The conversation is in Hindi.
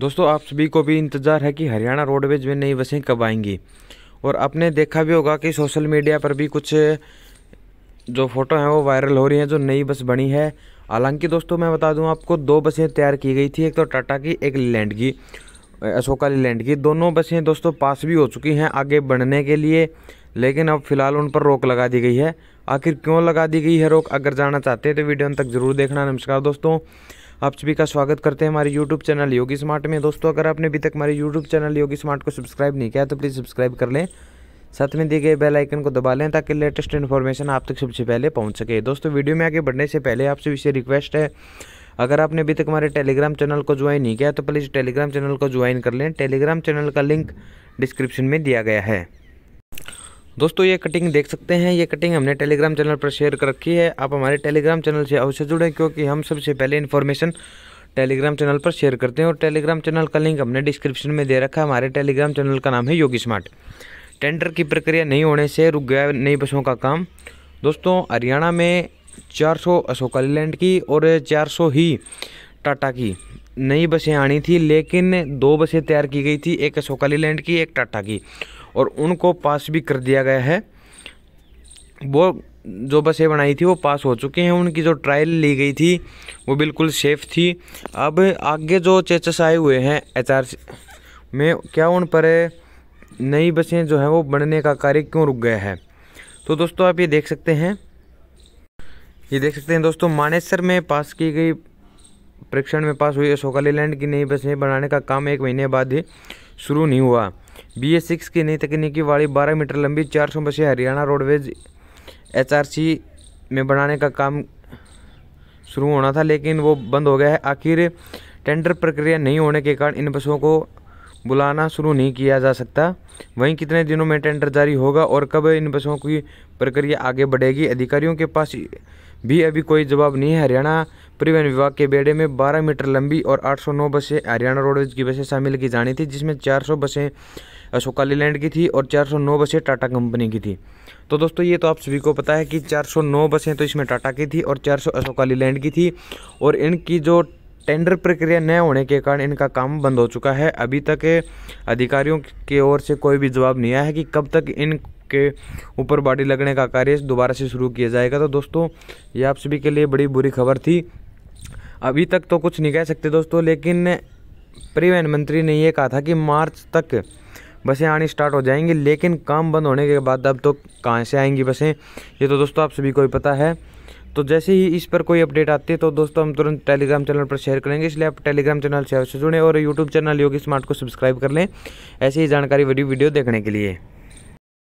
दोस्तों आप सभी को भी इंतज़ार है कि हरियाणा रोडवेज में नई बसें कब आएंगी और आपने देखा भी होगा कि सोशल मीडिया पर भी कुछ जो फ़ोटो हैं वो वायरल हो रही हैं जो नई बस बनी है हालांकि दोस्तों मैं बता दूं आपको दो बसें तैयार की गई थी एक तो टाटा की एक लैंड की अशोका लैंड की दोनों बसें दोस्तों पास भी हो चुकी हैं आगे बढ़ने के लिए लेकिन अब फ़िलहाल उन पर रोक लगा दी गई है आखिर क्यों लगा दी गई है रोक अगर जाना चाहते हैं तो वीडियो तक ज़रूर देखना नमस्कार दोस्तों आप सभी का स्वागत करते हैं हमारे यूट्यूब चैनल योगी स्मार्ट में दोस्तों अगर आपने अभी तक हमारे यूट्यूब चैनल योगी स्मार्ट को सब्सक्राइब नहीं किया तो प्लीज़ सब्सक्राइब कर लें साथ में दिए गए बेल आइकन को दबा लें ताकि लेटेस्ट इन्फॉर्मेशन आप तक सबसे पहले पहुँच सके दोस्तों वीडियो में आगे बढ़ने से पहले आपसे विषय रिक्वेस्ट है अगर आपने अभी तक हमारे टेलीग्राम चैनल को ज्वाइन नहीं किया तो प्लीज़ टेलीग्राम चैनल को ज्वाइन कर लें टेलीग्राम चैनल का लिंक डिस्क्रिप्शन में दिया गया है दोस्तों ये कटिंग देख सकते हैं ये कटिंग हमने टेलीग्राम चैनल पर शेयर कर रखी है आप हमारे टेलीग्राम चैनल से अवश्य जुड़ें क्योंकि हम सबसे पहले इन्फॉर्मेशन टेलीग्राम चैनल पर शेयर करते हैं और टेलीग्राम चैनल का लिंक हमने डिस्क्रिप्शन में दे रखा है हमारे टेलीग्राम चैनल का नाम है योगी स्मार्ट टेंडर की प्रक्रिया नहीं होने से रुक गया नई बसों का काम दोस्तों हरियाणा में चार अशोका लैंड की और चार ही टाटा की नई बसें आनी थी लेकिन दो बसें तैयार की गई थी एक अशोकाली लैंड की एक टाटा की और उनको पास भी कर दिया गया है वो जो बसें बनाई थी वो पास हो चुके हैं उनकी जो ट्रायल ली गई थी वो बिल्कुल सेफ़ थी अब आगे जो चेचस आए हुए हैं एच में क्या उन पर नई बसें जो हैं वो बनने का कार्य क्यों रुक गया है तो दोस्तों आप ये देख सकते हैं ये देख सकते हैं दोस्तों मानेसर में पास की गई परीक्षण में पास हुई अशोकालीलैंड की नई बसें बनाने का काम एक महीने बाद ही शुरू नहीं हुआ बी एस सिक्स की नई तकनीकी वाली बारह मीटर लंबी चार सौ बसें हरियाणा रोडवेज एचआरसी में बनाने का काम शुरू होना था लेकिन वो बंद हो गया है आखिर टेंडर प्रक्रिया नहीं होने के कारण इन बसों को बुलाना शुरू नहीं किया जा सकता वहीं कितने दिनों में टेंडर जारी होगा और कब इन बसों की प्रक्रिया आगे बढ़ेगी अधिकारियों के पास भी अभी कोई जवाब नहीं है हरियाणा परिवहन विभाग के बेड़े में 12 मीटर लंबी और 809 बसें हरियाणा रोडवेज की बसें शामिल की जानी थी जिसमें 400 बसें अशोका लैंड की थी और 409 बसें टाटा कंपनी की थी तो दोस्तों ये तो आप सभी को पता है कि 409 बसें तो इसमें टाटा की थी और 400 अशोका लैंड की थी और इनकी जो टेंडर प्रक्रिया न होने के कारण इनका काम बंद हो चुका है अभी तक अधिकारियों की ओर से कोई भी जवाब नहीं आया है कि कब तक इन आपके ऊपर बॉडी लगने का कार्य दोबारा से शुरू किया जाएगा तो दोस्तों ये आप सभी के लिए बड़ी बुरी खबर थी अभी तक तो कुछ नहीं कह सकते दोस्तों लेकिन परिवहन मंत्री ने यह कहा था कि मार्च तक बसें आनी स्टार्ट हो जाएंगी लेकिन काम बंद होने के बाद अब तो कहाँ से आएंगी बसें ये तो दोस्तों आप सभी को ही पता है तो जैसे ही इस पर कोई अपडेट आती है तो दोस्तों हम तुरंत टेलीग्राम चैनल पर शेयर करेंगे इसलिए आप टेलीग्राम चैनल से जुड़ें और यूट्यूब चैनल योगी स्मार्ट को सब्सक्राइब कर लें ऐसे ही जानकारी भरी वीडियो देखने के लिए